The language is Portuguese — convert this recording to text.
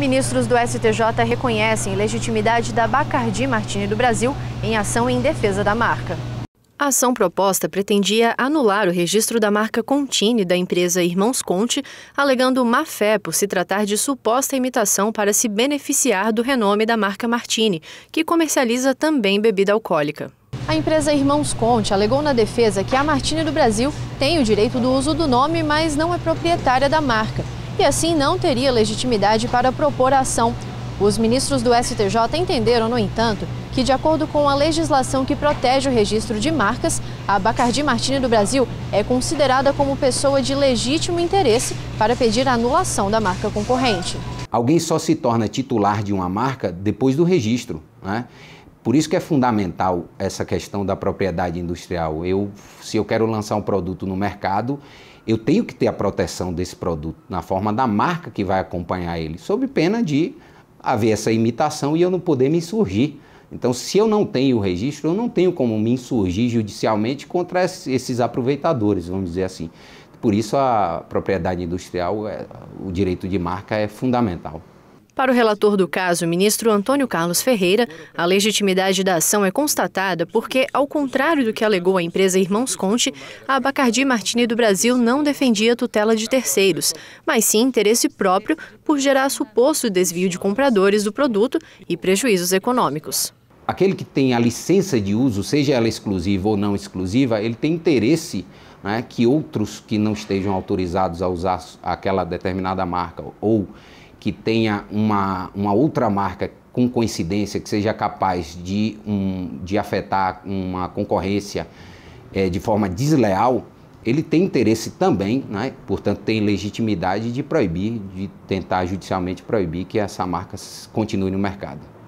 Ministros do STJ reconhecem legitimidade da Bacardi Martini do Brasil em ação em defesa da marca. A ação proposta pretendia anular o registro da marca Contini da empresa Irmãos Conte, alegando má fé por se tratar de suposta imitação para se beneficiar do renome da marca Martini, que comercializa também bebida alcoólica. A empresa Irmãos Conte alegou na defesa que a Martini do Brasil tem o direito do uso do nome, mas não é proprietária da marca e assim não teria legitimidade para propor a ação. Os ministros do STJ entenderam, no entanto, que, de acordo com a legislação que protege o registro de marcas, a Bacardi Martini do Brasil é considerada como pessoa de legítimo interesse para pedir a anulação da marca concorrente. Alguém só se torna titular de uma marca depois do registro. Né? Por isso que é fundamental essa questão da propriedade industrial. Eu, se eu quero lançar um produto no mercado, eu tenho que ter a proteção desse produto na forma da marca que vai acompanhar ele, sob pena de haver essa imitação e eu não poder me insurgir. Então, se eu não tenho o registro, eu não tenho como me insurgir judicialmente contra esses aproveitadores, vamos dizer assim. Por isso, a propriedade industrial, é, o direito de marca é fundamental. Para o relator do caso, ministro Antônio Carlos Ferreira, a legitimidade da ação é constatada porque, ao contrário do que alegou a empresa Irmãos Conte, a Bacardi Martini do Brasil não defendia tutela de terceiros, mas sim interesse próprio por gerar suposto desvio de compradores do produto e prejuízos econômicos. Aquele que tem a licença de uso, seja ela exclusiva ou não exclusiva, ele tem interesse né, que outros que não estejam autorizados a usar aquela determinada marca ou que tenha uma, uma outra marca com coincidência que seja capaz de, um, de afetar uma concorrência é, de forma desleal, ele tem interesse também, né? portanto, tem legitimidade de proibir, de tentar judicialmente proibir que essa marca continue no mercado.